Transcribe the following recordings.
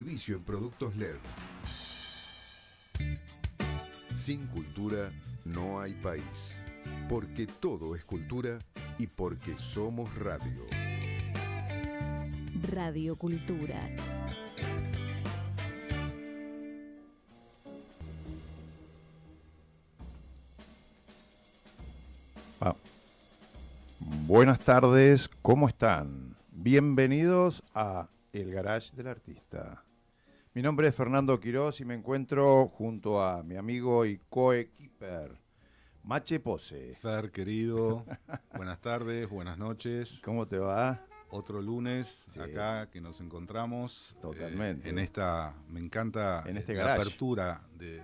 Servicio en productos LED. Sin cultura no hay país, porque todo es cultura y porque somos radio. Radio Cultura. Ah. Buenas tardes, ¿cómo están? Bienvenidos a El Garage del Artista. Mi nombre es Fernando Quiroz y me encuentro junto a mi amigo y coequiper, Mache Pose. Fer, querido, buenas tardes, buenas noches. ¿Cómo te va? Otro lunes acá que nos encontramos. Totalmente. Eh, en esta, me encanta en este eh, la apertura de,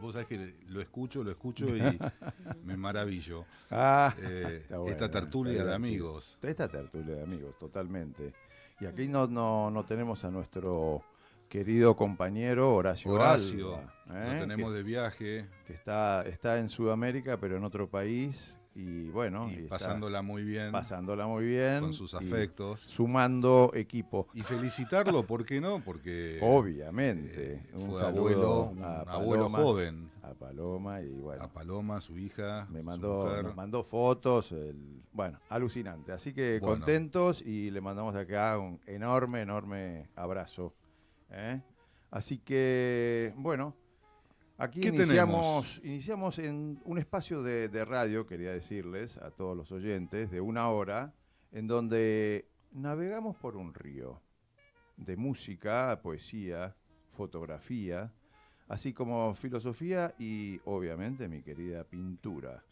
vos sabés que lo escucho, lo escucho y me maravillo. Ah, eh, esta tertulia de amigos. Esta tertulia de amigos, totalmente. Y aquí no, no, no tenemos a nuestro querido compañero Horacio. lo ¿eh? tenemos de viaje. Que está, está en Sudamérica, pero en otro país. Y bueno. Y pasándola muy bien. Pasándola muy bien. Con sus afectos. Sumando equipo. Y felicitarlo, ¿por qué no? Porque. Obviamente. Eh, un fue abuelo, abuelo joven. A Paloma y bueno. A Paloma, su hija. Me mandó, mandó fotos. bueno, alucinante. Así que contentos y le mandamos de acá un enorme, enorme abrazo. ¿eh? Así que, bueno, aquí iniciamos, iniciamos en un espacio de, de radio, quería decirles a todos los oyentes, de una hora, en donde navegamos por un río de música, poesía, fotografía, así como filosofía y obviamente mi querida pintura,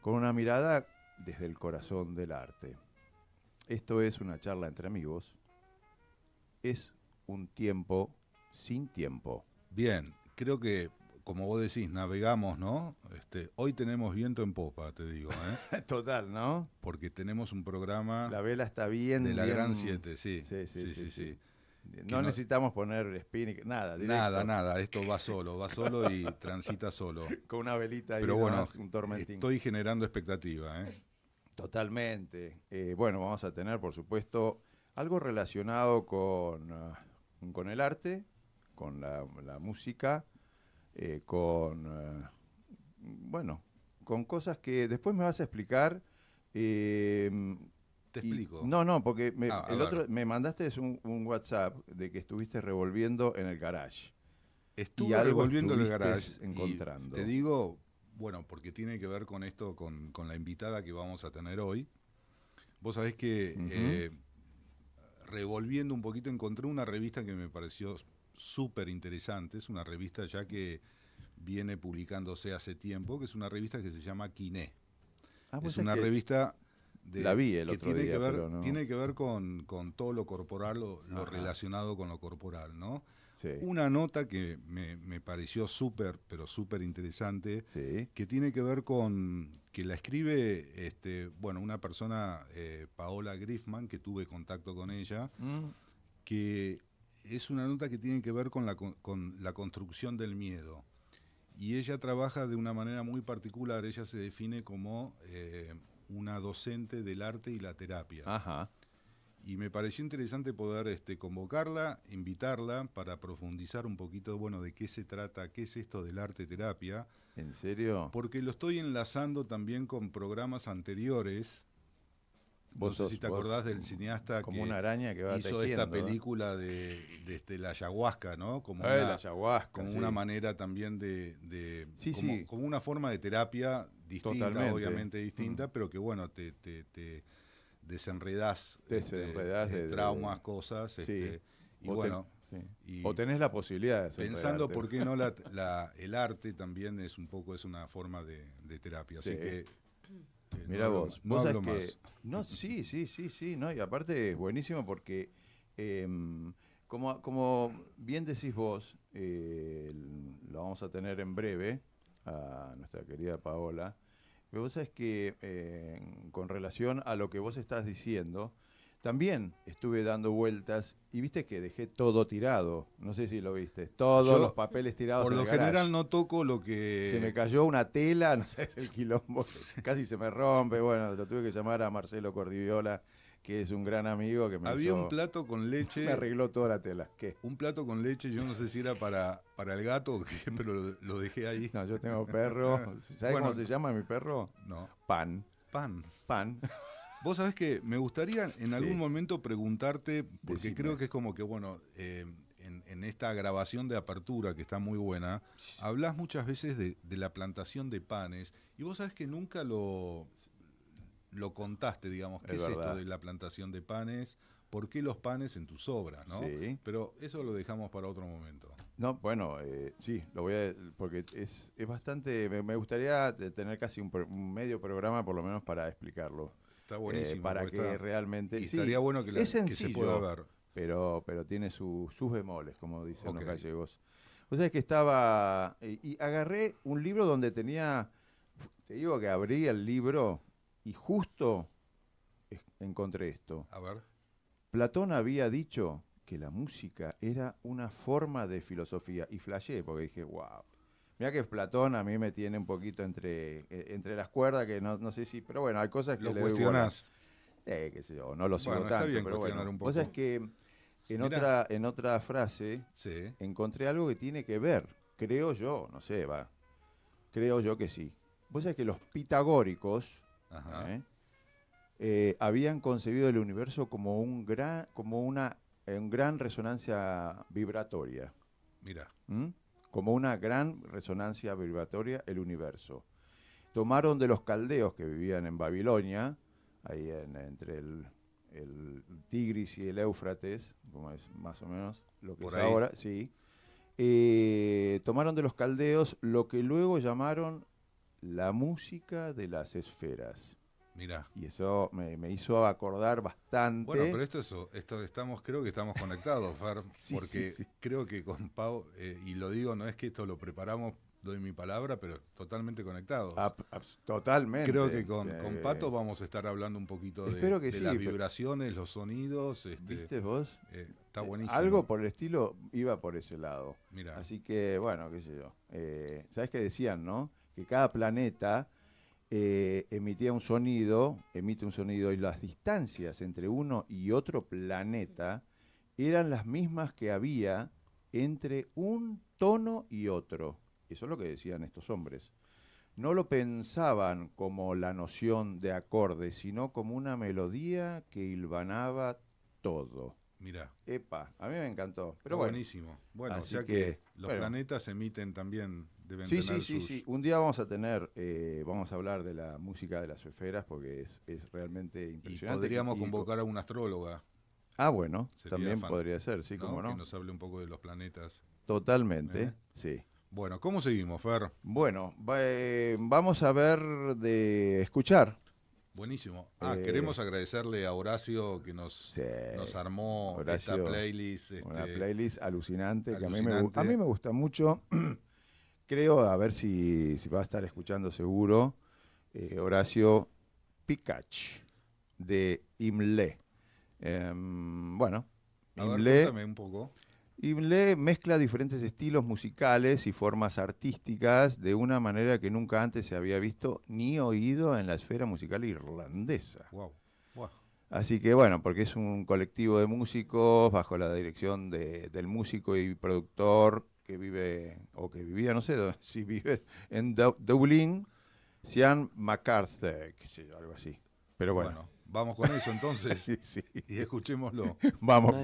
con una mirada desde el corazón del arte. Esto es una charla entre amigos, es un tiempo sin tiempo. Bien, creo que como vos decís, navegamos, ¿no? Este, hoy tenemos viento en popa, te digo, ¿eh? Total, ¿no? Porque tenemos un programa... La vela está bien... De la Gran 7, sí. Sí, sí, sí. No, necesitamos poner spin, nada. Nada, nada, esto va solo, va solo y transita solo. Con una velita y Pero bueno, Estoy generando expectativa, ¿eh? Totalmente. Eh, bueno, vamos a tener, por supuesto, algo relacionado con... Ah, con el arte, con la, música, eh, con, eh, bueno, con cosas que después me vas a explicar. Eh, te explico. no, no, porque me, ah, el otro, me mandaste un, un, WhatsApp de que estuviste revolviendo en el garage. Estuve revolviendo en el garage. te digo, bueno, porque tiene que ver con esto, con, la invitada que vamos a tener hoy. Vos sabés que revolviendo un poquito encontré una revista que me pareció súper interesante, es una revista ya que viene publicándose hace tiempo, que es una revista que se llama Kiné. Ah, pues es una revista que tiene que ver, con, todo lo corporal, lo, lo relacionado con lo corporal, ¿no? Una nota que me, pareció súper, pero súper interesante, que tiene que ver con que la escribe, este, bueno, una persona, eh, Paola Griffman, que tuve contacto con ella, mm. que es una nota que tiene que ver con la, con la construcción del miedo. Y ella trabaja de una manera muy particular, ella se define como eh, una docente del arte y la terapia. Ajá y me pareció interesante poder este, convocarla, invitarla para profundizar un poquito, bueno, de qué se trata, qué es esto del arte terapia. ¿En serio? Porque lo estoy enlazando también con programas anteriores. Vos no sé si te acordás del cineasta que una araña que hizo esta película de, este, la ayahuasca, ¿no? Como, eh, una, una manera también de, sí, como, sí. como, una forma de terapia distinta, obviamente distinta, mm. pero que bueno, te desenredás, este, este, de, traumas, cosas. Este, y bueno. o tenés la posibilidad de Pensando por qué no el arte también es un poco, es una forma de, terapia. Así que Mira no vos, vos más. Que, no, sí, sí, sí, sí, no, y aparte es buenísimo porque em, como, bien decís vos, eh, lo vamos a tener en breve a nuestra querida Paola, pero vos que eh, con relación a lo que vos estás diciendo, también estuve dando vueltas y viste que dejé todo tirado. No sé si lo viste. Todos los papeles tirados. Por lo general no toco lo que. Se me cayó una tela, no sé, el quilombo. casi se me rompe. Bueno, lo tuve que llamar a Marcelo Cordiviola que es un gran amigo que me Había un plato con leche. Me arregló toda la tela. ¿Qué? Un plato con leche, yo no sé si era para, para el gato pero lo, dejé ahí. No, yo tengo perro. ¿Sabes cómo se llama mi perro? No. Pan. Pan. Pan. Vos sabés que me gustaría en algún momento preguntarte, porque creo que es como que, bueno, eh, en, esta grabación de apertura que está muy buena, hablas muchas veces de, de, la plantación de panes y vos sabés que nunca lo, lo contaste, digamos, qué es, esto de la plantación de panes, por qué los panes en tus obras, ¿no? Sí. Pero eso lo dejamos para otro momento. No, bueno, eh, sí, lo voy a. porque es, bastante. Me, gustaría tener casi un, medio programa, por lo menos, para explicarlo. Está buenísimo. Eh, para que realmente. Y estaría bueno que, la, se pueda ver. Pero, pero tiene sus bemoles, como dicen los gallegos. O sea, es que estaba. Y, eh, y agarré un libro donde tenía. Te digo que abrí el libro y justo encontré esto. A ver. Platón había dicho que la música era una forma de filosofía. Y flashé porque dije, wow. Mira que Platón a mí me tiene un poquito entre, e, entre las cuerdas, que no, sé si. Pero bueno, hay cosas que. Lo le eh, qué sé yo, no lo sigo tanto. pero bueno, un poco. es que en, otra, en otra frase encontré algo que tiene que ver. Creo yo, no sé, va. Creo yo que sí. Vos sabés que los pitagóricos ¿eh? Eh, habían concebido el universo como, un gran, como una gran resonancia vibratoria. Mira. ¿Mm? Como una gran resonancia vibratoria el universo. Tomaron de los caldeos que vivían en Babilonia, ahí entre el, Tigris y el Éufrates, como es más o menos lo que es ahora, sí. Eh, tomaron de los caldeos lo que luego llamaron la música de las esferas. mira Y eso me, hizo acordar bastante. Bueno, pero esto es esto estamos, creo que estamos conectados, porque creo que con Pau, eh, y lo digo, no es que esto lo preparamos, doy mi palabra, pero totalmente conectados. totalmente. Creo que eh, con, Pato vamos a estar hablando un poquito de, las vibraciones, los sonidos. Este, ¿Viste vos? Eh, está buenísimo. Algo por el estilo iba por ese lado. mira Así que, bueno, qué sé yo. ¿Sabes qué decían, no? que cada planeta eh, emitía un sonido, emite un sonido, y las distancias entre uno y otro planeta eran las mismas que había entre un tono y otro. Eso es lo que decían estos hombres. No lo pensaban como la noción de acorde, sino como una melodía que hilvanaba todo. Mira. Epa, a mí me encantó. Pero Buenísimo. Bueno, ya que, los planetas emiten también, deben sí, sí, sí, sí. Un día vamos a tener, eh, vamos a hablar de la música de las esferas porque es, realmente impresionante. podríamos convocar a una astróloga. Ah, bueno, también podría ser, sí, como no. Que nos hable un poco de los planetas. Totalmente, ¿Eh? sí. Bueno, ¿cómo seguimos, Fer? Bueno, eh, vamos a ver de escuchar Buenísimo. Ah, queremos eh, agradecerle a Horacio que nos, armó esta playlist. una este, playlist alucinante, que a mí, me, gusta mucho. Creo, a ver si, va a estar escuchando seguro, eh, Horacio Pikachu de Imle. Em, bueno, Imle. un poco y le mezcla diferentes estilos musicales y formas artísticas de una manera que nunca antes se había visto ni oído en la esfera musical irlandesa. Wow. Así que bueno, porque es un colectivo de músicos bajo la dirección del músico y productor que vive, o que vivía, no sé si vive, en Dublín, Sean McCarthy, algo así. Pero bueno. vamos con eso entonces y escuchémoslo. vamos.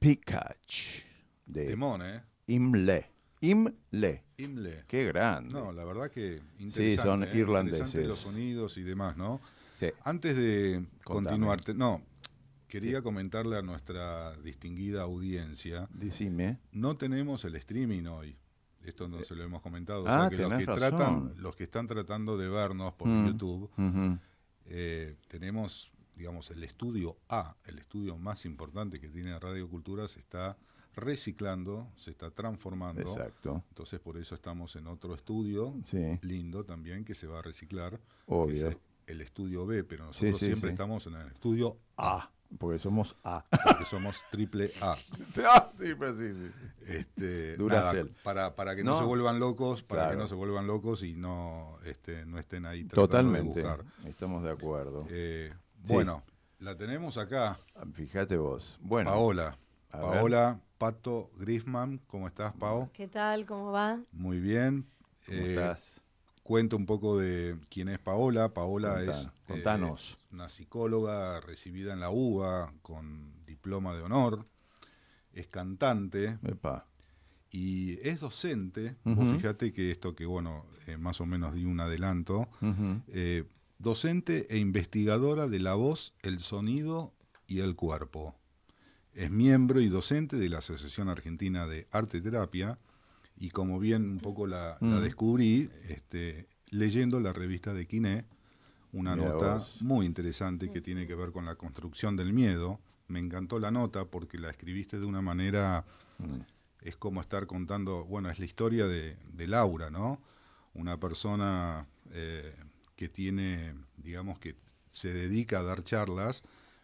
Pikach De ¿eh? Imle. Imle. Imle. Qué grande. No, la verdad que interesante. Sí, son eh, irlandeses. Los sonidos y demás, ¿no? Sí. Antes de continuarte, no, quería comentarle a nuestra distinguida audiencia. Decime. No tenemos el streaming hoy. Esto no eh, se lo hemos comentado. Ah, los que los que están tratando de vernos por mm, YouTube, eh, tenemos digamos, el estudio A, el estudio más importante que tiene Radio Cultura, se está reciclando, se está transformando. Exacto. Entonces por eso estamos en otro estudio lindo también que se va a reciclar. Obvio. el estudio B, pero nosotros siempre estamos en el estudio A. Porque somos A. Porque somos triple A. Ah, sí, pues sí, sí. Este, para, para que no, se vuelvan locos, para que no se vuelvan locos y no, este, no estén ahí tratando Totalmente. de buscar. Estamos de acuerdo. Eh, bueno, la tenemos acá. Fíjate vos. Bueno. Paola. Paola, Pato Grisman, ¿cómo estás, Pao? ¿Qué tal? ¿Cómo va? Muy bien. ¿Cómo estás? Eh, cuento un poco de quién es Paola. Paola es, contanos. Eh, una psicóloga recibida en la UBA con diploma de honor. Es cantante. Y es docente. Fíjate que esto que, bueno, eh, más o menos di un adelanto docente e investigadora de la voz, el sonido y el cuerpo. Es miembro y docente de la Asociación Argentina de Arte Terapia y como bien un poco la, mm. descubrí este, leyendo la revista de Kiné, una nota muy interesante que tiene que ver con la construcción del miedo. Me encantó la nota porque la escribiste de una manera, mm. es como estar contando, bueno, es la historia de, Laura, ¿no? Una persona... Eh, que tiene, digamos que se dedica a dar charlas,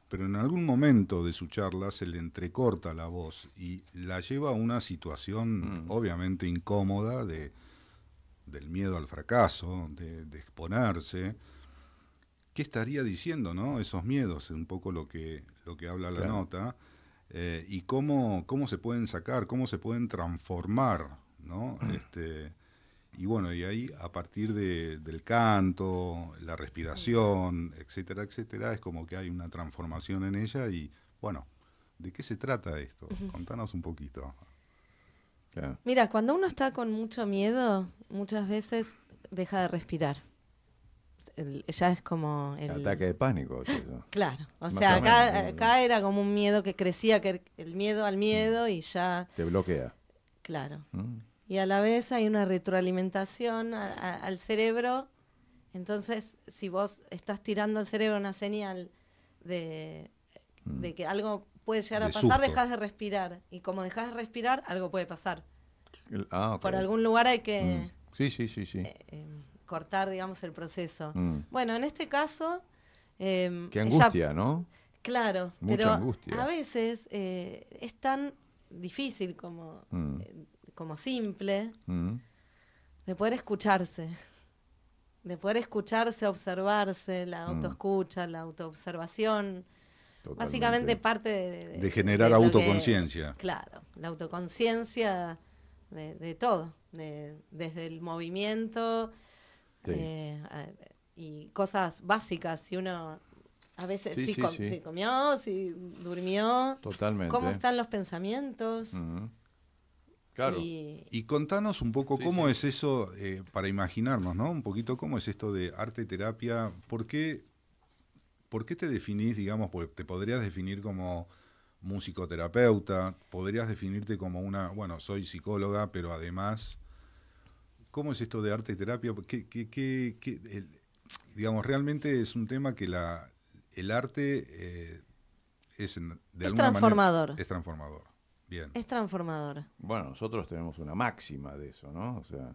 pero en algún momento de su charla se le entrecorta la voz y la lleva a una situación mm. obviamente incómoda de, del miedo al fracaso, de, exponerse. ¿Qué estaría diciendo, no? Esos miedos, un poco lo que, lo que habla la nota, eh, y cómo, cómo se pueden sacar, cómo se pueden transformar, ¿no? Mm. Este, y bueno, y ahí a partir del canto, la respiración, etcétera, etcétera, es como que hay una transformación en ella y bueno, ¿de qué se trata esto? Contanos un poquito. Mira, cuando uno está con mucho miedo, muchas veces deja de respirar. ya es como el ataque de pánico. claro, o sea, acá, eh, era como un miedo que crecía, que el miedo al miedo y ya... Te bloquea. Claro. Mm y a la vez hay una retroalimentación al cerebro. Entonces, si vos estás tirando al cerebro una señal de, mm. que algo puede llegar a pasar, dejas de respirar. Y como dejas de respirar, algo puede pasar. Ah, Por algún lugar hay que mm. sí, sí, sí, eh, em, cortar, digamos, el proceso. Mm. Bueno, en este caso... Em, Qué angustia, ¿no? Claro, Mucha pero angustia. a veces eh, es tan difícil como... Eh, como simple, mm. de poder escucharse, de poder escucharse, observarse, la mm. autoescucha, la autoobservación. Básicamente parte de... De, generar autoconciencia. claro, la autoconciencia de, todo, desde el movimiento eh, y cosas básicas. Si uno a veces sí, comió, si durmió, cómo están los pensamientos. Mm. Y, contanos un poco cómo es eso, eh, para imaginarnos, ¿no? Un poquito cómo es esto de arte terapia, ¿por qué, por te definís, digamos, porque te podrías definir como musicoterapeuta, podrías definirte como una, bueno, soy psicóloga, pero además, ¿cómo es esto de arte terapia? ¿Qué, digamos, realmente es un tema que la, el arte eh, es de es transformador. es transformador. Es transformadora Bueno, nosotros tenemos una máxima de eso, ¿no? O sea,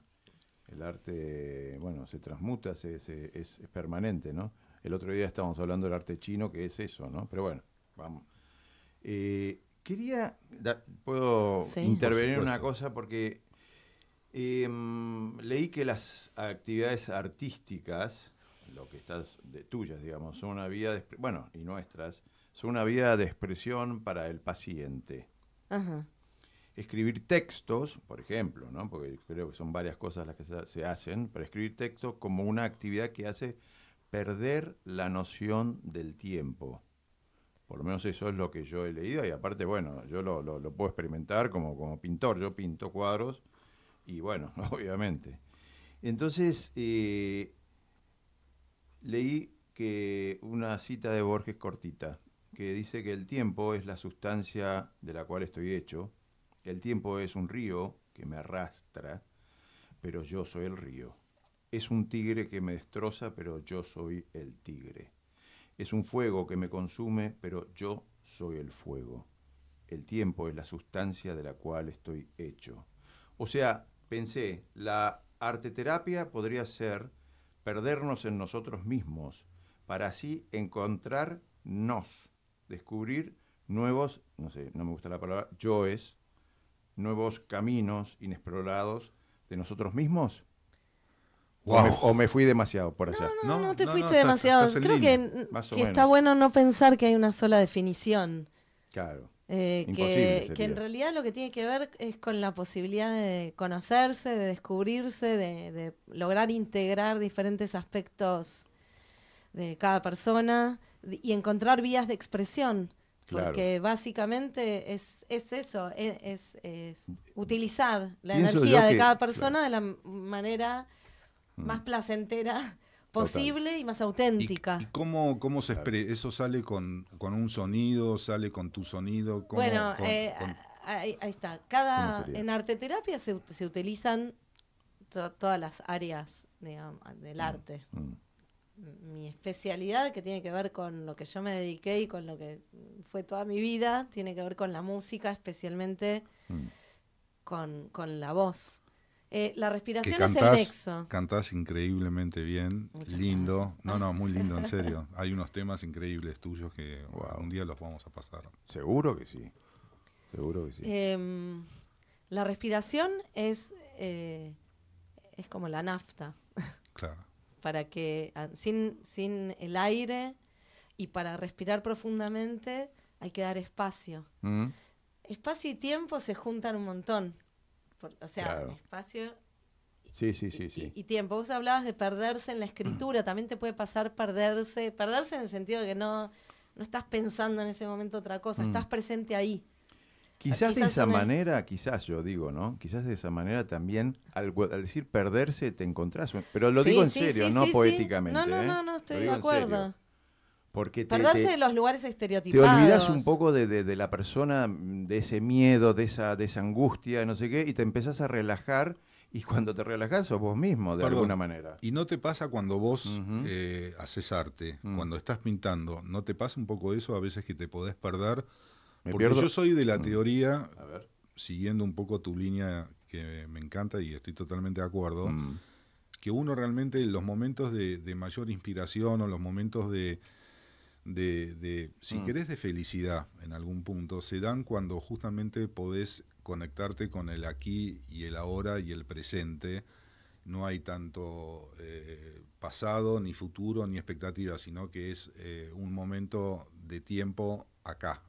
el arte, bueno, se transmuta, se, es, permanente, ¿no? El otro día estábamos hablando del arte chino, que es eso, ¿no? Pero bueno, vamos. Eh, quería, puedo intervenir en una cosa porque em, leí que las actividades artísticas, lo que estás de tuyas, digamos, son una vía, de, bueno, y nuestras, son una vía de expresión para el paciente. Escribir textos, por ejemplo, ¿no? porque creo que son varias cosas las que se hacen, pero escribir textos como una actividad que hace perder la noción del tiempo. Por lo menos eso es lo que yo he leído y aparte, bueno, yo lo, puedo experimentar como, como pintor, yo pinto cuadros y bueno, obviamente. Entonces, eh, leí que una cita de Borges cortita que dice que el tiempo es la sustancia de la cual estoy hecho, el tiempo es un río que me arrastra, pero yo soy el río. Es un tigre que me destroza, pero yo soy el tigre. Es un fuego que me consume, pero yo soy el fuego. El tiempo es la sustancia de la cual estoy hecho. O sea, pensé, la arteterapia podría ser perdernos en nosotros mismos para así encontrarnos descubrir nuevos, no sé, no me gusta la palabra, yoes, nuevos caminos inexplorados de nosotros mismos? O, me, fui demasiado por allá. No, no, te fuiste demasiado. Creo que, está bueno no pensar que hay una sola definición. Claro. Eh, que, en realidad lo que tiene que ver es con la posibilidad de conocerse, de descubrirse, de lograr integrar diferentes aspectos de cada persona, y encontrar vías de expresión. Porque básicamente es, es eso, e, es, es, utilizar la energía de cada persona de la manera mm. más placentera posible y más auténtica. ¿Y, cómo, cómo se expresa? ¿Eso sale con, un sonido? ¿Sale con tu sonido? bueno, eh, Ahí, está. Cada, en arteterapia se, se utilizan todas las áreas del mm, arte. Mm mi especialidad, que tiene que ver con lo que yo me dediqué y con lo que fue toda mi vida, tiene que ver con la música, especialmente mm. con, la voz. Eh, la respiración es el nexo. Cantás increíblemente bien, lindo. No, no, muy lindo, en serio. Hay unos temas increíbles tuyos que a un día los vamos a pasar. Seguro que sí. Seguro que sí. Em, la respiración es, eh, es como la nafta. Claro para que ah, sin, sin el aire y para respirar profundamente hay que dar espacio. Mm. Espacio y tiempo se juntan un montón. o sea, espacio Sí, sí, sí, Y, tiempo. Vos hablabas de perderse en la escritura, también te puede pasar perderse, perderse en el sentido de que no, no estás pensando en ese momento otra cosa, mm. estás presente ahí. Quizás, ah, de esa manera, quizás yo digo, ¿no? Quizás de esa manera también, al, decir perderse, te encontrás. Pero lo digo en serio, no poéticamente. No, no, no, no, estoy de acuerdo. Porque te, Perderse de los lugares estereotipados. Te olvidas un poco de, la persona, mm, de ese miedo, de esa, de esa angustia, no sé qué, y te empezás a relajar. Y cuando te relajas sos vos mismo, de alguna manera. ¿Y no te pasa cuando vos eh, haces arte, mm. cuando estás pintando, no te pasa un poco eso a veces que te podés perder? Porque yo soy de la mm. teoría, siguiendo un poco tu línea que me encanta y estoy totalmente de acuerdo, mm. que uno realmente los momentos de, mayor inspiración o los momentos de, si mm. querés, de felicidad en algún punto, se dan cuando justamente podés conectarte con el aquí y el ahora y el presente. No hay tanto eh, pasado, ni futuro, ni expectativa, sino que es eh, un momento de tiempo acá,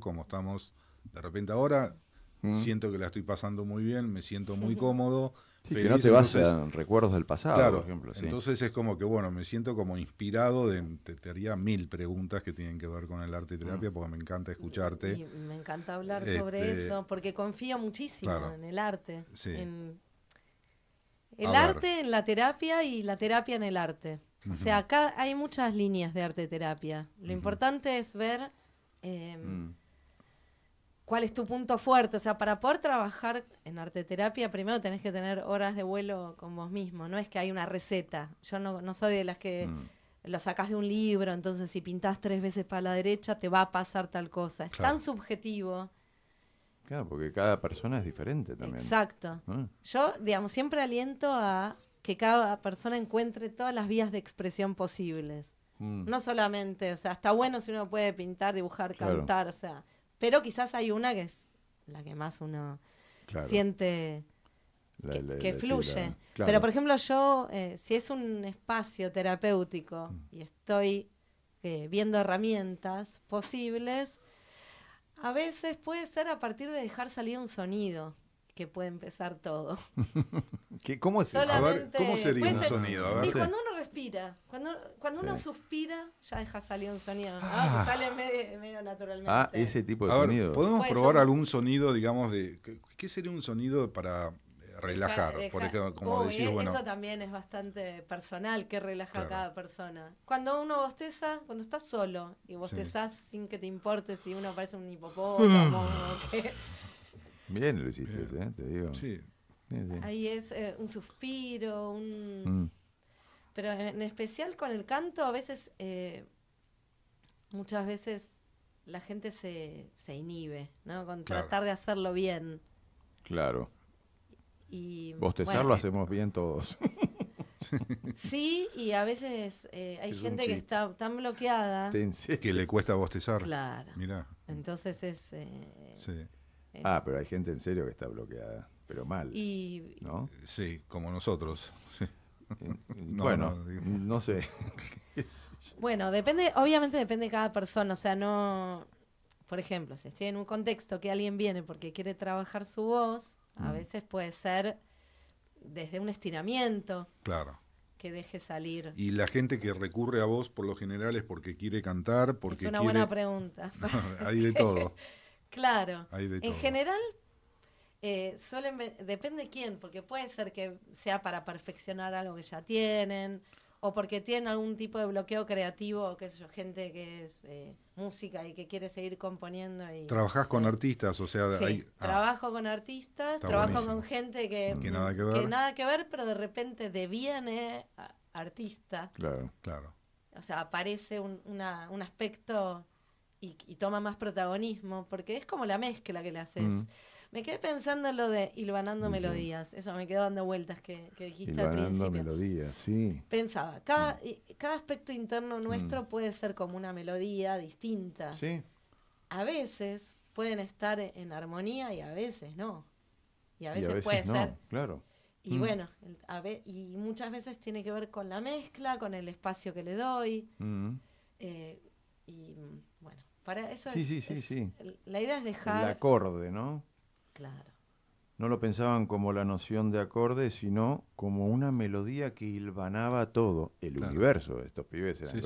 como estamos de repente ahora, mm. siento que la estoy pasando muy bien, me siento muy cómodo. Pero no te vas recuerdos del pasado, por ejemplo. Entonces es como que, bueno, me siento como inspirado de, te, haría mil preguntas que tienen que ver con el arte y terapia, mm. porque me encanta escucharte. me encanta hablar sobre este, eso, porque confío muchísimo en el arte. el arte en la terapia y la terapia en el arte. O sea, acá hay muchas líneas de arte terapia. Lo importante es ver Em, mm. ¿Cuál es tu punto fuerte? O sea, para poder trabajar en arteterapia, primero tenés que tener horas de vuelo con vos mismo. No es que hay una receta. Yo no, soy de las que mm. lo sacas de un libro, entonces si pintás tres veces para la derecha te va a pasar tal cosa. Es tan subjetivo. Claro, porque cada persona es diferente también. Exacto. Ah. Yo, digamos, siempre aliento a que cada persona encuentre todas las vías de expresión posibles. Mm. No solamente, o sea, está bueno si uno puede pintar, dibujar, cantar, o sea, pero quizás hay una que es la que más uno siente que, fluye. Pero por ejemplo yo, eh, si es un espacio terapéutico mm. y estoy eh, viendo herramientas posibles, a veces puede ser a partir de dejar salir un sonido que puede empezar todo. cómo, es sería un sonido? Y cuando uno respira, cuando, cuando uno suspira, ya deja salir un sonido, ah. sale medio, medio, naturalmente. Ah, ese tipo de sonido. ¿Podemos probar algún sonido, digamos, de qué sería un sonido para relajar? como e-, Eso también es bastante personal, que relaja a cada persona. Cuando uno bosteza, cuando estás solo y bostezas sin que te importe si uno parece un hipopótamo, mm. o qué... Bien lo hiciste, ¿eh? te digo. Ahí es eh, un suspiro, un... Mm. Pero en especial con el canto, a veces, eh, muchas veces la gente se, se inhibe, ¿no? Con tratar de hacerlo bien. Claro. Y, Bostezar lo hacemos bien todos. sí, y a veces hay gente que está tan bloqueada. Que le cuesta bostezar. Claro. Mirá. Entonces es... Sí. Ah, pero hay gente en serio que está bloqueada, pero mal. Y... ¿no? Sí, como nosotros. Eh, bueno, no, sé. bueno, depende, obviamente depende de cada persona, o sea, no... Por ejemplo, si estoy en un contexto que alguien viene porque quiere trabajar su voz, a mm. veces puede ser desde un estiramiento. Claro que deje salir. Y la gente que recurre a vos por lo general es porque quiere cantar, porque... Es una buena pregunta. hay de todo. Claro. en general, eh, suelen, depende quién, porque puede ser que sea para perfeccionar algo que ya tienen, o porque tienen algún tipo de bloqueo creativo, o qué sé gente que es eh, música y que quiere seguir componiendo. Y, ¿Trabajás con artistas? O sea, sí, ah. trabajo con artistas, trabajo con gente que, mm. que, nada que, ver. nada que, ver. pero de repente deviene artista. Claro, claro. O sea, aparece un, una, un aspecto y, toma más protagonismo, porque es como la mezcla que le haces. Mm. Me quedé pensando en lo de hilvanando melodías, eso me quedó dando vueltas que, que dijiste al principio. melodías, sí. Pensaba, cada, mm. cada aspecto interno nuestro mm. puede ser como una melodía distinta. A veces pueden estar en armonía y a veces no. Y a veces, puede ser. Claro. Y bueno, y muchas veces tiene que ver con la mezcla, con el espacio que le doy. Eh, y para eso sí, sí, sí, sí. La idea es dejar... El acorde, ¿no? Claro. No lo pensaban como la noción de acorde, sino como una melodía que hilvanaba todo, el universo. Estos pibes eran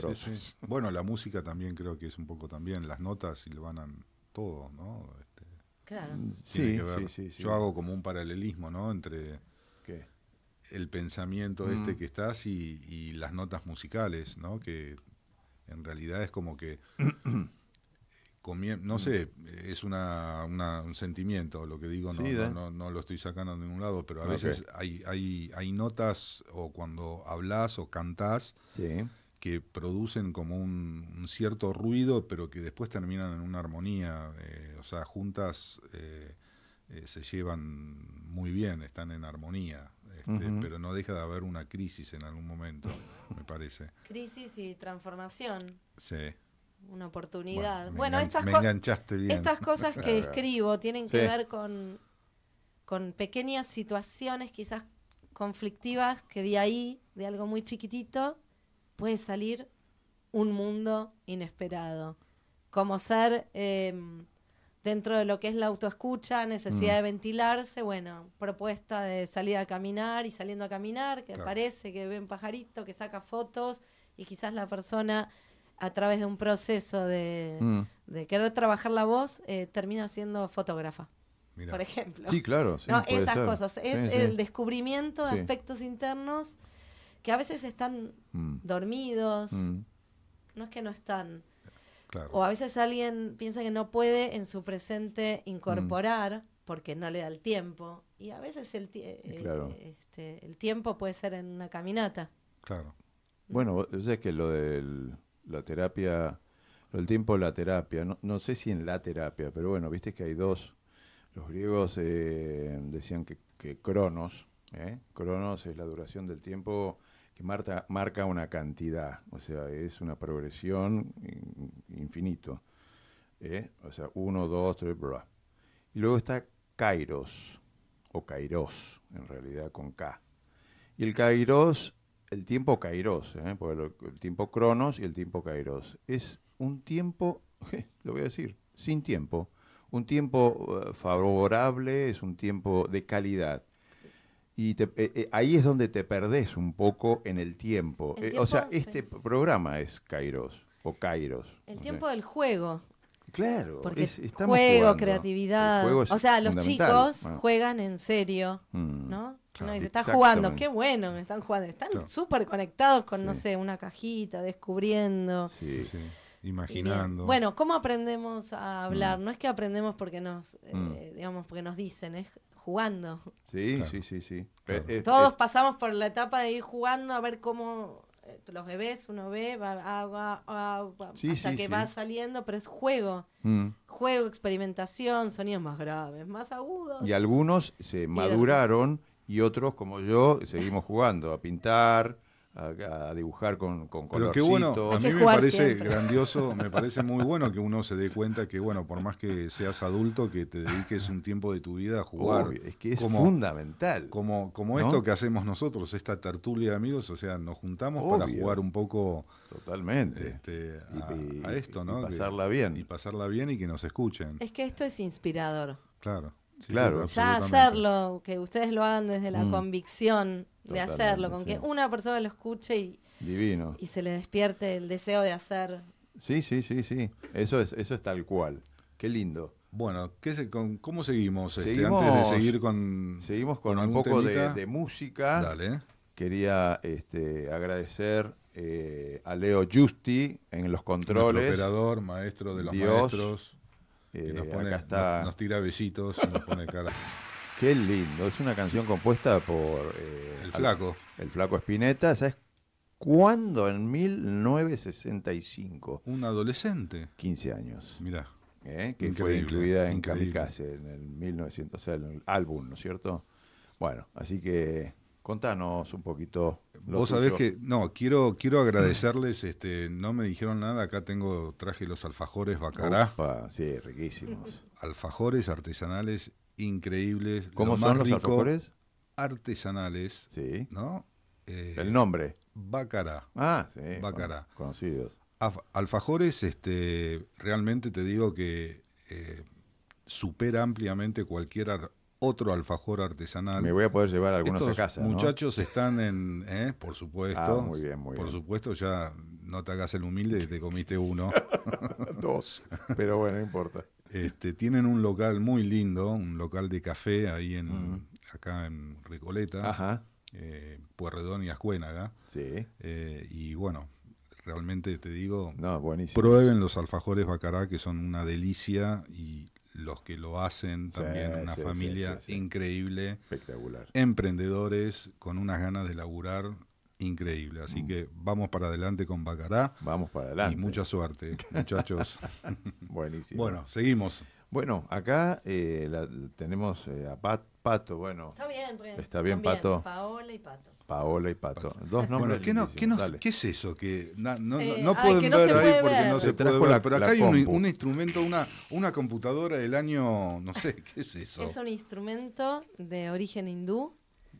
bueno, la música también creo que es un poco también, las notas hilvanan todo, ¿no? Este, claro. Mm, sí, sí, sí, Yo hago como un paralelismo, ¿no? Entre... ¿Qué? el pensamiento este mm. que estás y, y las notas musicales, ¿no? Que en realidad es como que no mm. sé, es una, un sentimiento lo que digo, no, no, lo estoy sacando de ningún lado, pero a veces hay, hay, hay notas o cuando hablas o cantás que producen como un, cierto ruido, pero que después terminan en una armonía, eh, o sea, juntas eh, eh, se llevan muy bien, están en armonía. Este, pero no deja de haber una crisis en algún momento, me parece. Crisis y transformación. Sí una oportunidad. Bueno, estas, cosas que escribo tienen que ver con, con pequeñas situaciones quizás conflictivas que de ahí, de algo muy chiquitito, puede salir un mundo inesperado. Como ser em, dentro de lo que es la autoescucha, necesidad mm. de ventilarse, bueno, propuesta de salir a caminar y saliendo a caminar, que parece que ve un pajarito, que saca fotos y quizás la persona a través de un proceso de, mm. querer trabajar la voz, eh, termina siendo fotógrafa. Por ejemplo. Sí, claro. esas cosas. Es el descubrimiento de aspectos internos que a veces están mm. dormidos. Mm. No es que no están. O a veces alguien piensa que no puede en su presente incorporar porque no le da el tiempo. Y a veces el, eh, este, el tiempo puede ser en una caminata. Claro. Bueno, o que lo del la terapia, el tiempo la terapia, no, sé si en la terapia, pero bueno, viste que hay dos. Los griegos eh, decían que, cronos, ¿eh? cronos es la duración del tiempo que marca, marca una cantidad, o sea, es una progresión infinito. Eh, o sea, uno, dos, tres, bla. Y luego está kairos, o kairos, en realidad con K. Y el kairos el tiempo kairos, ¿eh? el tiempo cronos y el tiempo kairos. Es un tiempo, lo voy a decir, sin tiempo. Un tiempo eh, favorable, es un tiempo de calidad. Y eh, ahí es donde te perdés un poco en el tiempo. o sea, este programa es Kairos o Kairos. El tiempo del juego. Claro, Porque juego, creatividad. o sea, los chicos juegan en serio, mm. ¿no? y se está jugando, qué bueno, están jugando. Están súper conectados con, no sé, una cajita, descubriendo. Imaginando. Bueno, ¿cómo aprendemos a mm. hablar? No es que aprendemos porque nos, eh, mm. digamos, porque nos dicen, es jugando. Sí, sí, sí, sí. Eh, eh, Todos pasamos por la etapa de ir jugando a ver cómo los bebés uno ve va, hasta que va saliendo pero es juego mm. juego experimentación sonidos más graves más agudos y algunos se maduraron y otros como yo seguimos jugando a pintar, a, dibujar con, con Pero colorcitos. Bueno, a mí me parece grandioso, me parece muy bueno que uno se dé cuenta que, bueno, por más que seas adulto, que te dediques un tiempo de tu vida a jugar. es que es fundamental. Como, como esto que hacemos nosotros, esta tertulia de amigos, o sea, nos juntamos para jugar un poco. Totalmente. Este, a, esto, ¿no? Y pasarla bien. Y pasarla bien y que nos escuchen. Es que esto es inspirador. Claro. Ya hacerlo, que ustedes lo hagan desde la mm. convicción de hacerlo, con que una persona lo escuche y, Divino. y se le despierte el deseo de hacer. Sí, sí, sí, sí. Eso es, eso es tal cual. Qué lindo. Bueno, ¿qué con, ¿cómo seguimos? seguimos este, antes de seguir con. Seguimos con, un poco de, música. Dale. Quería este, agradecer eh, a Leo Justi en los controles. operador, maestro de los maestros nos, pone, tira besitos nos pone caras. Qué lindo, es una canción compuesta por... Eh, el Flaco. el Flaco Espineta, ¿sabes cuándo? En 1965. Un adolescente. 15 años. Mirá. Eh, que fue incluida en en el 1900, el álbum, ¿no es cierto? Bueno, así que Contanos un poquito. Vos sabés que, no, quiero, quiero agradecerles, este, no me dijeron nada, acá tengo, traje los alfajores Bacará. sí, riquísimos. Alfajores artesanales increíbles. ¿Cómo son los alfajores? Artesanales. Sí. ¿No? El eh, nombre. Bacará. Ah, sí. Bacará. conocidos. alfajores, este, realmente te digo que eh, supera ampliamente cualquier otro alfajor artesanal. Me voy a poder llevar algunos a casa. Muchachos están en, ¿eh? por supuesto. Ah, muy bien, muy bien. Por supuesto, ya no te hagas el humilde, te comiste uno. Dos, pero bueno, no importa. Este, tienen un local muy lindo, un local de café ahí en, acá en Recoleta, Ajá. Eh, Puerredón y Ascuénaga. Sí. Eh, y bueno, realmente te digo, no, prueben los alfajores Bacará que son una delicia y los que lo hacen, también una familia increíble. Espectacular. Emprendedores con unas ganas de laburar increíbles Así mm. que vamos para adelante con Bacará. Vamos para adelante. Y mucha suerte, muchachos. Buenísimo. bueno, seguimos. Bueno, acá eh, tenemos eh, a Pato, bueno. Está bien, Pato. Pues. Está bien, Pato. Paola y Pato. Paola y Pato. Dos nombres. ¿qué, ¿qué, es eso? Que no, no, eh, pueden ver ahí porque no se, puede ver. pero acá hay un, instrumento, una, computadora del año, no sé, ¿qué es eso? Es un instrumento de origen hindú.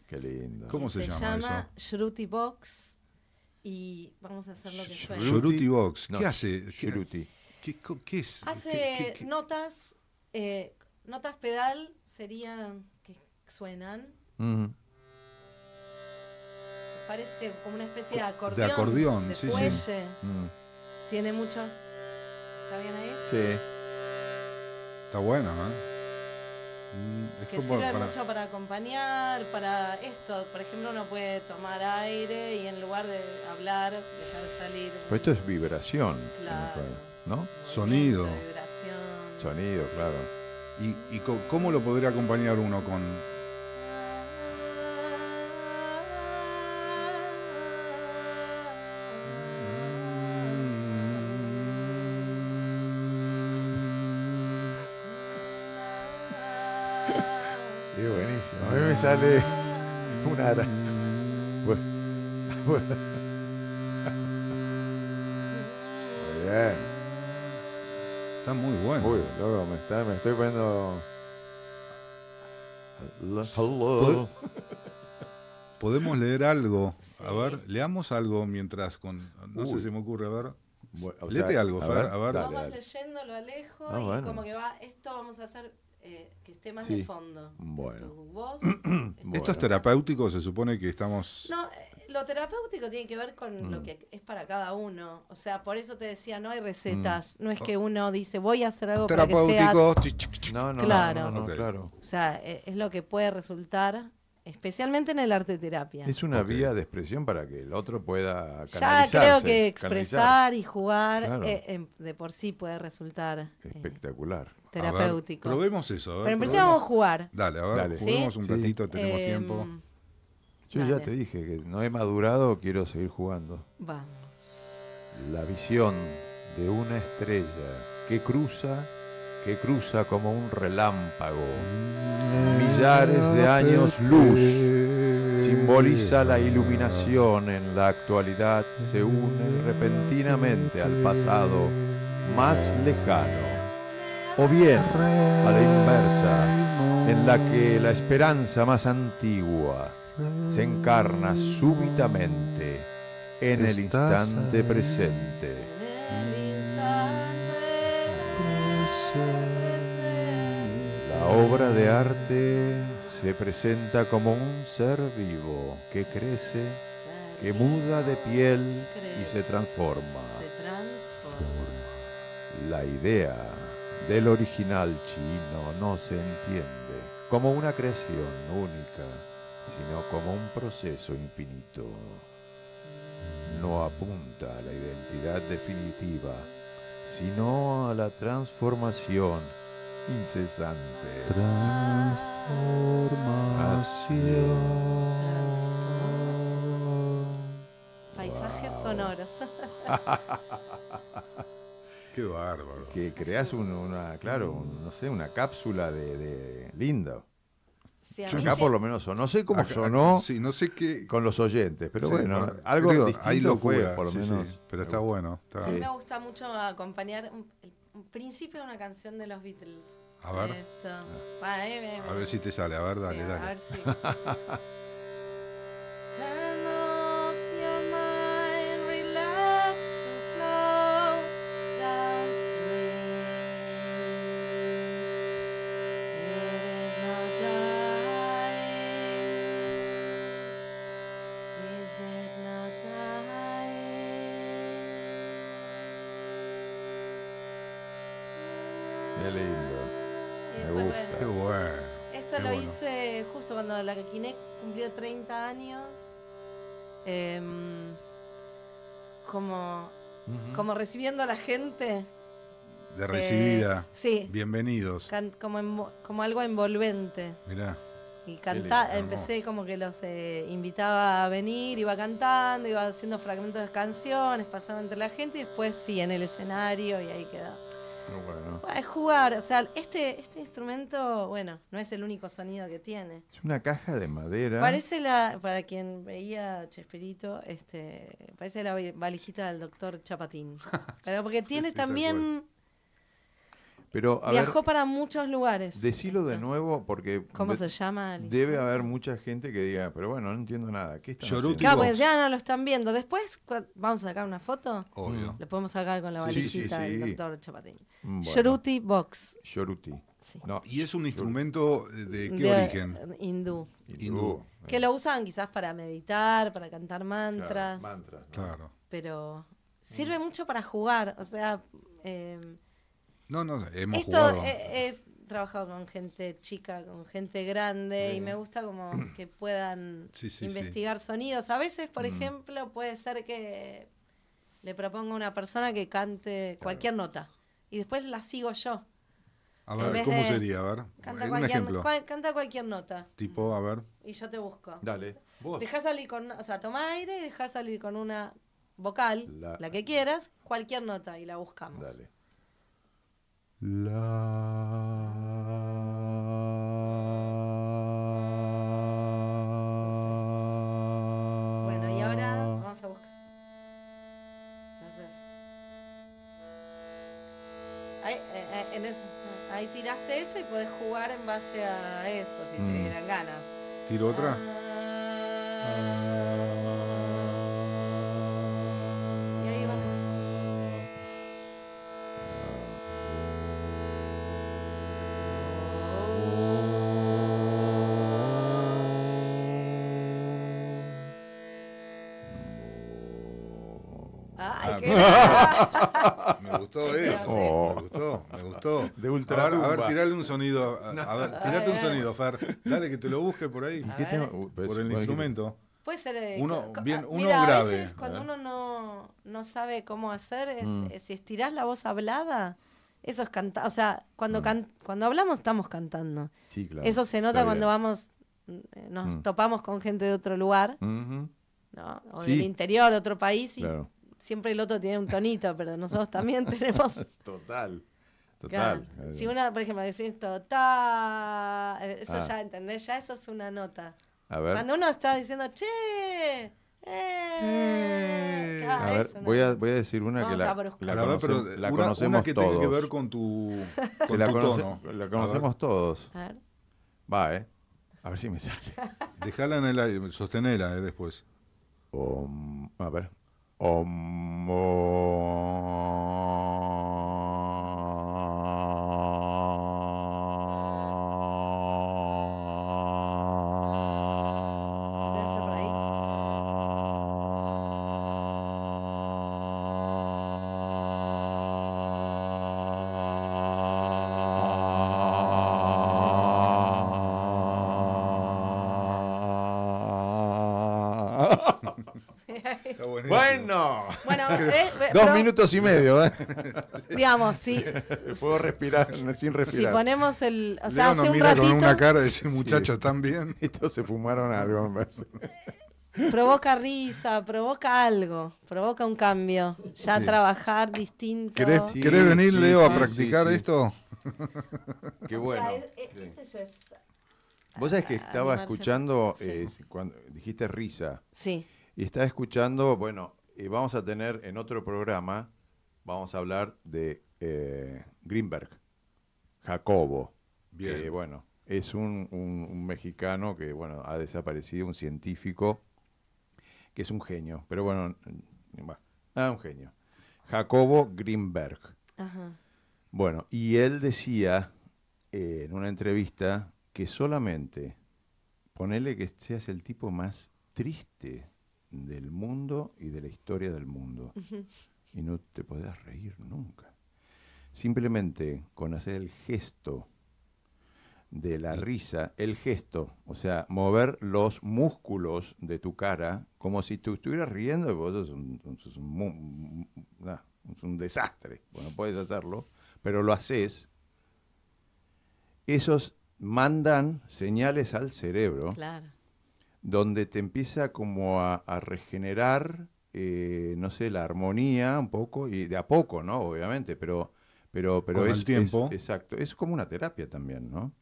Qué lindo. ¿Cómo se, llama? Se llama Shruti Box y vamos a hacer lo que suena. Shruti Box, ¿qué hace? Shruti. ¿Qué, es? Hace notas, eh, notas pedal serían que suenan parece como una especie de acordeón. De acordeón, sí, mm. Tiene mucho. ¿Está bien ahí? Sí. Está bueno, ¿eh? Mm, es que sirve para... mucho para acompañar, para esto. Por ejemplo, uno puede tomar aire y en lugar de hablar, dejar salir. Pero esto es vibración. Claro. ¿No? Sonido. Sonido, claro. ¿Y, y cómo lo podría acompañar uno con, sale un ara. Pues, pues. Muy bien. Está muy bueno. Uy, loco, me, está, me estoy poniendo. Hello. Podemos leer algo. A ver, leamos algo mientras con. No sé si me ocurre, a ver. Bueno, algo, a ver, Vamos leyéndolo, Alejo, ah, y como que va, esto vamos a hacer más de fondo. Bueno. ¿Esto es terapéutico? ¿Se supone que estamos.? No, eh, lo terapéutico tiene que ver con lo mm. que es para cada uno. O sea, por eso te decía, no hay recetas. Mm. No es que uno dice, voy a hacer algo terapéutico. para que sea... No, no, No, no, no, claro. O sea, e, es lo que puede resultar especialmente en el arte de terapia. Es una vía de expresión para que el otro pueda Ya creo que expresar y jugar eh, em, de por sí puede resultar eh, espectacular. terapéutico. eso. Pero en principio a jugar. Dale, a ver, Dale. un ratito, tenemos em, tiempo. Yo ya te dije que no he madurado, quiero seguir jugando. Vamos. La visión de una estrella que cruza que cruza como un relámpago mm. millares de años luz. Simboliza la iluminación en la actualidad, se une repentinamente al pasado más lejano, o bien a la inversa, en la que la esperanza más antigua se encarna súbitamente en el instante presente. La obra de arte se presenta como un ser vivo que crece, que muda de piel y se transforma. La idea del original chino no se entiende como una creación única, sino como un proceso infinito. No apunta a la identidad definitiva sino a la transformación incesante. Transformación. Paisajes sonoros. Qué bárbaro. Que creas una, claro, no sé, una cápsula de, de acá por lo menos sonó. No sé cómo sonó no con los oyentes, pero bueno, algo ahí distinto lo menos. pero está bueno. A me gusta mucho acompañar un, principio de una canción de los Beatles. A ver. Eh, eh, a ver si te sale, a ver, dale, dale. A ver la que cumplió 30 años, em, como, como recibiendo a la gente. De eh, recibida. sí. Bienvenidos. como, algo envolvente. Mirá. Y canta, empecé como que los eh, invitaba a venir, iba cantando, iba haciendo fragmentos de canciones, pasaba entre la gente y después sí, en el escenario y ahí quedaba. Es jugar, o sea, este, este instrumento, bueno, no es el único sonido que tiene. Es una caja de madera. Parece la, para quien veía Chespirito, este, parece la valijita del doctor Chapatín. Pero porque tiene también Viajó para muchos lugares. Decilo de nuevo porque... ¿Cómo se llama? Debe haber mucha gente que diga, pero bueno, no entiendo nada. ¿Qué está haciendo? pues ya no lo están viendo. Después, vamos a sacar una foto. Obvio. Lo podemos sacar con la valijita sí, del doctor Chapatín. Yoruti Box. Yoruti. y es un instrumento eh, de qué origen? Hindú. hindú. Que lo usan quizás para meditar, para cantar mantras. mantras, claro. Pero sirve mucho para jugar, o sea... Em, no, no, hemos Esto, eh, eh, He, trabajado con gente chica, con gente grande, y me gusta como que puedan investigar sonidos. A veces, por mm. ejemplo, puede ser que le propongo a una persona que cante cualquier nota y después la sigo yo. A ver, ¿cómo sería? canta, cualquier, nota. Tipo, a ver. Y yo te busco. Dale. ¿Vos? salir con, o sea, toma aire y dejá salir con una vocal, la, la que quieras, cualquier nota y la buscamos. Dale. La. Bueno, y ahora vamos a buscar. Entonces. Ahí, eh, eh, en ahí tiraste eso y podés jugar en base a eso si te mm. dieran ganas. ¿Tiro otra? Ah. Me gustó eso. Oh. Me gustó, me gustó. De ultra a ver, tirale un sonido. A, ver, tirate un eh. sonido, Fer. Dale que te lo busque por ahí. Uh, pues, por el instrumento. Puede ser eh, uno, bien, ah, grave. A veces cuando uno no, sabe cómo hacer, mm. eh, si estirás la voz hablada, eso es cantar. O sea, cuando, mm. cuando hablamos estamos cantando. Sí, claro. Eso se nota cuando vamos, nos mm. topamos con gente de otro lugar, o del interior de otro país y siempre el otro tiene un tonito, pero nosotros también tenemos. Total. Total. Si una, por ejemplo, decís total, eso ah. ya, ¿entendés? Ya eso es una nota. A ver. Cuando uno está diciendo, che, eh, eh. a ver, voy, a, voy a decir una que la, la, la, la una, conocemos que todos. tiene que ver con tu, tono. la conocemos todos. A ver. Va, ¿eh? A ver si me sale. Dejala en el aire, sostenela eh, después. O, a ver. Om. Bueno. Dos minutos y medio, ¿eh? Digamos, sí. Puedo respirar sin respirar. Si ponemos el. O sea, hace un ratito, con una cara de ese muchacho también Y todos se fumaron algo, Provoca risa, provoca algo, provoca un cambio. Ya trabajar distinto. ¿Querés, venir, Leo, a practicar esto? Qué bueno. Vos sabés que estaba escuchando, eh, cuando dijiste risa. Sí. Y está escuchando, bueno, y eh, vamos a tener en otro programa, vamos a hablar de eh, Greenberg, Jacobo, que bueno, es un, mexicano que bueno, ha desaparecido, un científico, que es un genio, pero bueno, mm, nada, un genio. Jacobo Greenberg. Ajá. Bueno, y él decía eh, en una entrevista que solamente, ponele que seas el tipo más triste del mundo y de la historia del mundo. Y no te podés reír nunca. Simplemente con hacer el gesto de la risa, el gesto, o sea, mover los músculos de tu cara como si tú estuvieras riendo, porque eso un, un, un desastre, bueno, puedes hacerlo, pero lo haces, esos mandan señales al cerebro claro donde te empieza como a, regenerar, eh, no sé, la armonía un poco, y de a poco, ¿no? Obviamente, pero, pero, pero Con es, el tiempo. exacto, es como una terapia también, ¿no?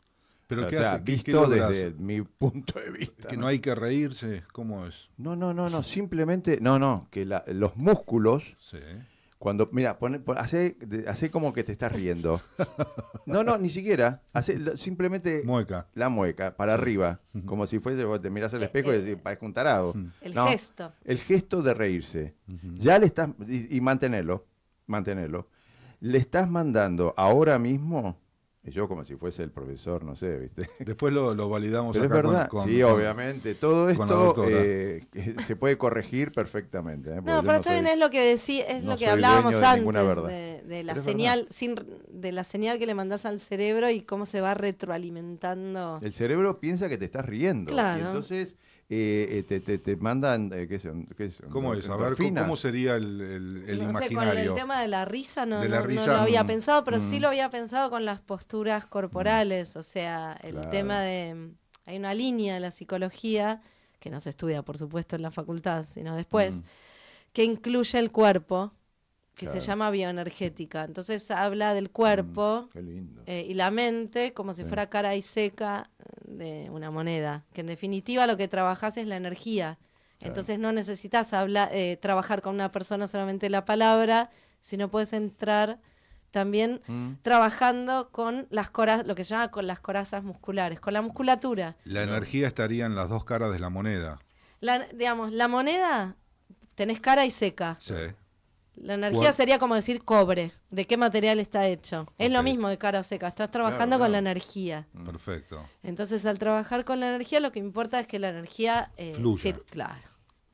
Pero ¿qué visto desde mi punto de vista. Que ¿no? hay que reírse, ¿cómo es? No, no, no, no, simplemente, no, no, que los músculos... Sí cuando, mira, pone, hace, hace, como que te estás riendo. No, no, ni siquiera. Hace simplemente la mueca para arriba, como si fuese, vos te miras al eh, espejo y y eh, decís, es un tarado. Mm. El gesto. El gesto de reírse. Ya le estás, y, y mantenerlo, mantenerlo. Le estás mandando ahora mismo y yo como si fuese el profesor, no sé, ¿viste? Después lo, validamos es verdad. sí, obviamente. Todo esto eh, se puede corregir perfectamente. ¿eh? No, pero esto bien, es lo que es lo que hablábamos antes de, la señal sin de la señal que le mandás al cerebro y cómo se va retroalimentando. El cerebro piensa que te estás riendo claro. y entonces eh, eh, te, te, te, mandan, eh, ¿Cómo es? A ver, ¿cómo, sería el, el, no Sé, con el tema de la risa no, lo había mm, pensado, pero sí mm. lo había pensado con las posturas corporales, o sea, el tema de... Mm, hay una línea de la psicología, que no se estudia, por supuesto, en la facultad, sino después, que incluye el cuerpo que se llama bioenergética. Entonces habla del cuerpo mm, eh, y la mente como si fuera cara y seca eh, de una moneda, que en definitiva lo que trabajas es la energía. Entonces no necesitas hablar, eh, trabajar con una persona solamente la palabra, sino puedes entrar también mm. trabajando con las coras lo que se llama con las corazas musculares, con la musculatura. La energía estaría en las dos caras de la moneda. La, digamos, la moneda tenés cara y seca. Sí. La energía sería como decir cobre. ¿De qué material está hecho? Es lo mismo de cara o seca. Estás trabajando con la energía. Mm. Perfecto. Entonces, al trabajar con la energía, lo que importa es que la energía eh, fluya. Claro.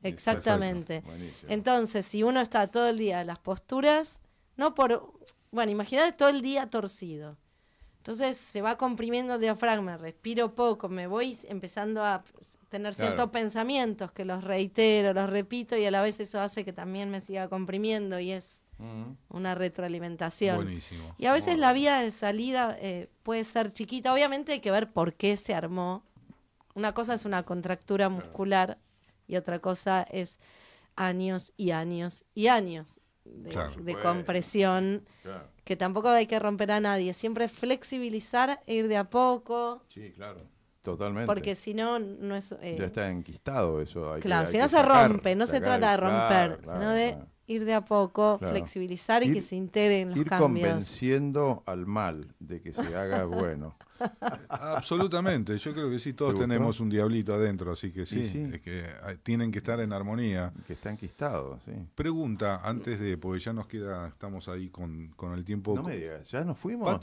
Exactamente. Entonces, si uno está todo el día en las posturas, no por. Bueno, imaginad todo el día torcido. Entonces se va comprimiendo el diafragma, respiro poco, me voy empezando a tener ciertos pensamientos que los reitero, los repito y a la vez eso hace que también me siga comprimiendo y es una retroalimentación. Y a veces la vía de salida eh, puede ser chiquita, obviamente hay que ver por qué se armó. Una cosa es una contractura muscular y otra cosa es años y años y años de, compresión, que tampoco hay que romper a nadie, siempre flexibilizar e ir de a poco. Sí, claro Totalmente. Porque si no, no es... Eh, ya está enquistado eso. Hay claro, si no se rompe, no se trata de romper, sino de ir de a poco, flexibilizar y que se integren los cambios. Ir convenciendo al mal de que se haga bueno. Absolutamente, yo creo que sí, todos tenemos un diablito adentro, así que sí, que ah, tienen que estar en armonía. Que está enquistado, sí. Pregunta, antes de, porque ya nos queda, estamos ahí con, el tiempo. No me digas, ya nos fuimos.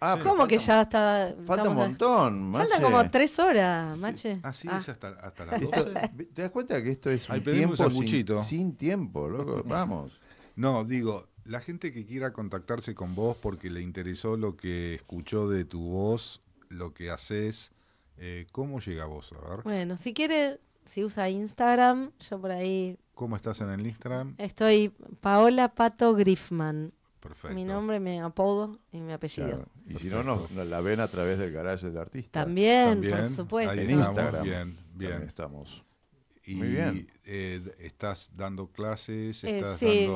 Ah, ¿Cómo que ya está? Falta un montón, macho Falta como tres horas, mache. Así ah, es hasta, las 12. ¿Te das cuenta que esto es tiempo sin, sin tiempo, loco? Vamos. No, digo, la gente que quiera contactarse con vos porque le interesó lo que escuchó de tu voz, lo que haces, eh, ¿cómo llega a vos? A Bueno, si quiere, si usa Instagram, yo por ahí. ¿Cómo estás en el Instagram? Estoy Paola Pato Griffman. Perfecto. Mi nombre, mi apodo y mi apellido. Y si no, nos, la ven a través del garage del artista. También, por supuesto. Ahí en Instagram. Bien, bien. estamos. Y, Muy bien. Eh, estás dando clases, eh, estás sí,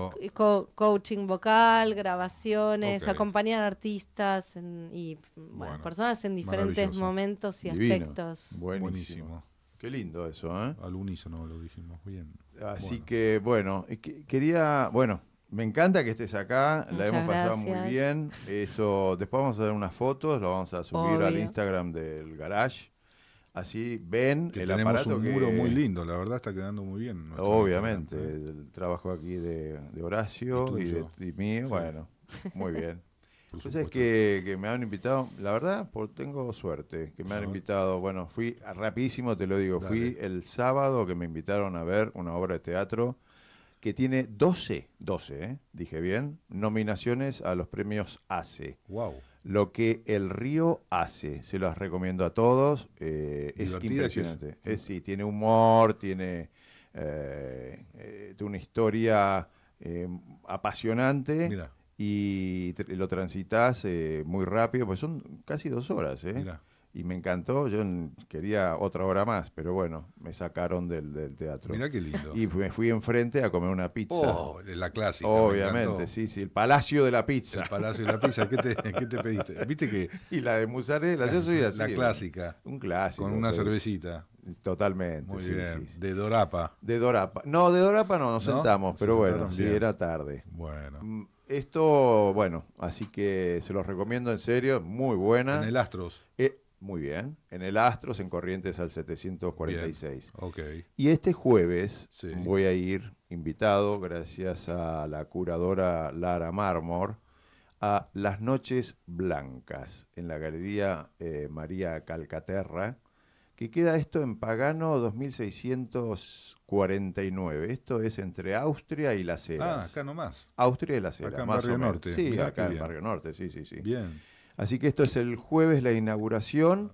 coaching vocal, grabaciones, acompañar artistas y mm, personas en diferentes momentos y aspectos. Buenísimo. Qué lindo eso, ¿eh? Al unísono lo dijimos, bien. Así que, bueno, quería, bueno, me encanta que estés acá, la hemos pasado muy bien. Eso, después vamos a hacer unas fotos, lo vamos a subir al Instagram del Garage. Así ven que el tenemos un muro muy lindo, la verdad está quedando muy bien. Obviamente, ¿eh? el trabajo aquí de, Horacio y, de, mío, bueno, muy bien. Entonces pues que, que me han invitado, la verdad, por, tengo suerte, que me han invitado, bueno, fui rapidísimo, te lo digo, fui el sábado que me invitaron a ver una obra de teatro que tiene 12, 12, ¿eh? dije bien, nominaciones a los premios ACE. Wow. Lo que el río hace, se los recomiendo a todos, eh, es impresionante. Es. Eh, sí, tiene humor, tiene, eh, una historia apasionante. Y lo transitas muy rápido, pues son casi dos horas. ¿eh? y me encantó. Yo quería otra hora más, pero bueno, me sacaron del, teatro. Mirá qué lindo. Y me fui enfrente a comer una pizza. Oh, la clásica. Obviamente, sí, sí. El Palacio de la Pizza. El Palacio de la Pizza. ¿Qué te, pediste? ¿Viste que...? Y la de Musarela, yo soy así. La clásica. Un clásico. Con una cervecita. Totalmente. Muy sí, bien. Sí, De Dorapa. De Dorapa. No, de Dorapa no, nos sentamos, pero bueno, sí, era tarde. Bueno. Mm, esto, bueno, así que se los recomiendo en serio, muy buena. En el Astros. Eh, muy bien. En el Astros, en Corrientes al 746. Okay. Y este jueves voy a ir invitado, gracias a la curadora Lara Marmor, a Las Noches Blancas, en la Galería eh, María Calcaterra, que queda esto en Pagano 2649. Esto es entre Austria y Las Heras. Ah, acá nomás. Austria y Las Heras. Acá más Barrio Norte. Sí, acá en Barrio Norte, sí, sí, sí. Bien. Así que esto es el jueves la inauguración.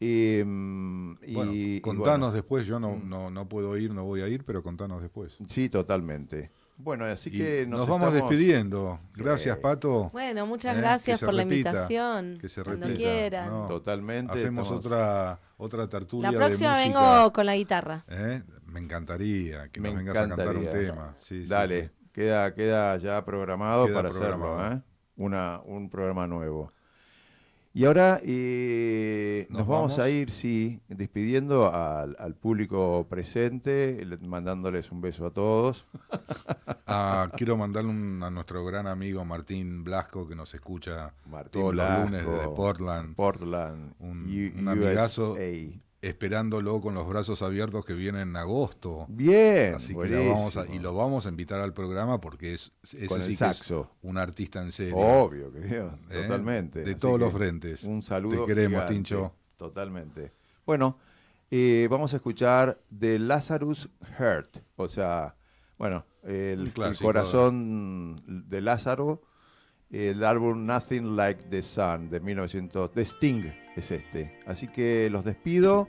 Em, y, contanos después, yo mm. no, puedo ir, no voy a ir, pero contanos después. Sí, totalmente. Bueno, así que nos, vamos despidiendo. Gracias, Pato. Bueno, muchas eh, gracias por la invitación. Que se repita. Cuando quieran. totalmente. Hacemos otra otra tertulia. La próxima vengo con la guitarra. Eh, me encantaría que Me vengas a cantar un tema. Dale, queda queda ya programado para hacerlo. ¿eh? Una, un programa nuevo. Y ahora eh, nos, vamos? a ir, sí, despidiendo al, público presente, mandándoles un beso a todos. Ah, quiero mandarle a nuestro gran amigo Martín Blasco, que nos escucha todos los lunes desde Portland. Portland. Un, un amigazo esperándolo con los brazos abiertos que viene en agosto. Bien. Así que lo vamos a, y lo vamos a invitar al programa porque es, es un artista en serio. Obvio, querido. ¿Eh? Totalmente. De todos los frentes. Un saludo. Te queremos, Tincho. Totalmente. Bueno, eh, vamos a escuchar de Lazarus Hurt. O sea, bueno, el corazón de Lázaro el álbum Nothing Like the Sun de 1900, de Sting es este. Así que los despido,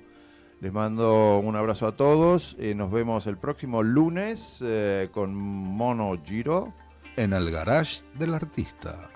les mando un abrazo a todos, eh, nos vemos el próximo lunes eh, con Mono Giro. En el garage del artista.